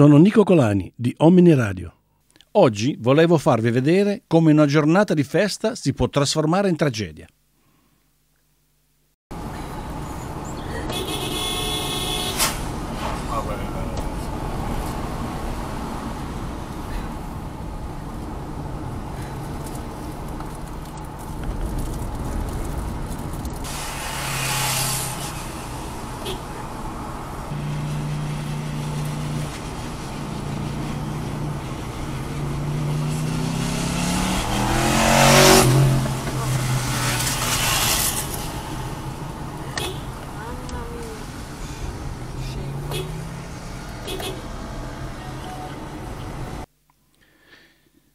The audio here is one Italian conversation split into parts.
Sono Nico Colani di Omni Radio. Oggi volevo farvi vedere come una giornata di festa si può trasformare in tragedia.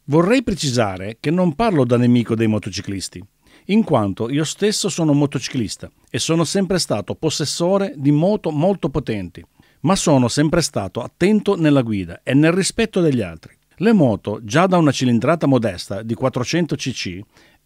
Vorrei precisare che non parlo da nemico dei motociclisti, in quanto io stesso sono motociclista e sono sempre stato possessore di moto molto potenti, ma sono sempre stato attento nella guida e nel rispetto degli altri. Le moto, già da una cilindrata modesta di 400 cc,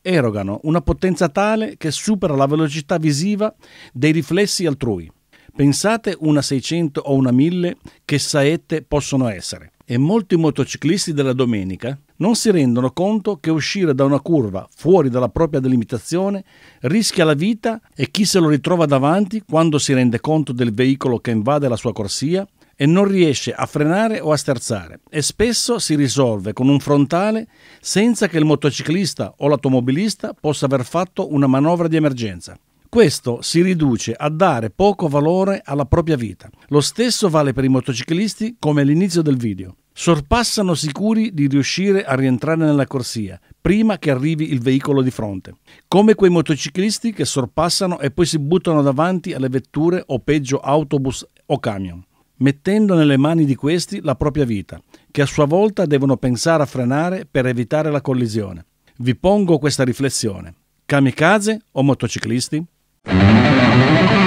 erogano una potenza tale che supera la velocità visiva dei riflessi altrui. Pensate una 600 o una 1000 che saette possono essere e molti motociclisti della domenica non si rendono conto che uscire da una curva fuori dalla propria delimitazione rischia la vita e chi se lo ritrova davanti quando si rende conto del veicolo che invade la sua corsia e non riesce a frenare o a sterzare e spesso si risolve con un frontale senza che il motociclista o l'automobilista possa aver fatto una manovra di emergenza. Questo si riduce a dare poco valore alla propria vita. Lo stesso vale per i motociclisti come all'inizio del video. Sorpassano sicuri di riuscire a rientrare nella corsia prima che arrivi il veicolo di fronte, come quei motociclisti che sorpassano e poi si buttano davanti alle vetture o peggio autobus o camion, mettendo nelle mani di questi la propria vita, che a sua volta devono pensare a frenare per evitare la collisione. Vi pongo questa riflessione. Kamikaze o motociclisti? やった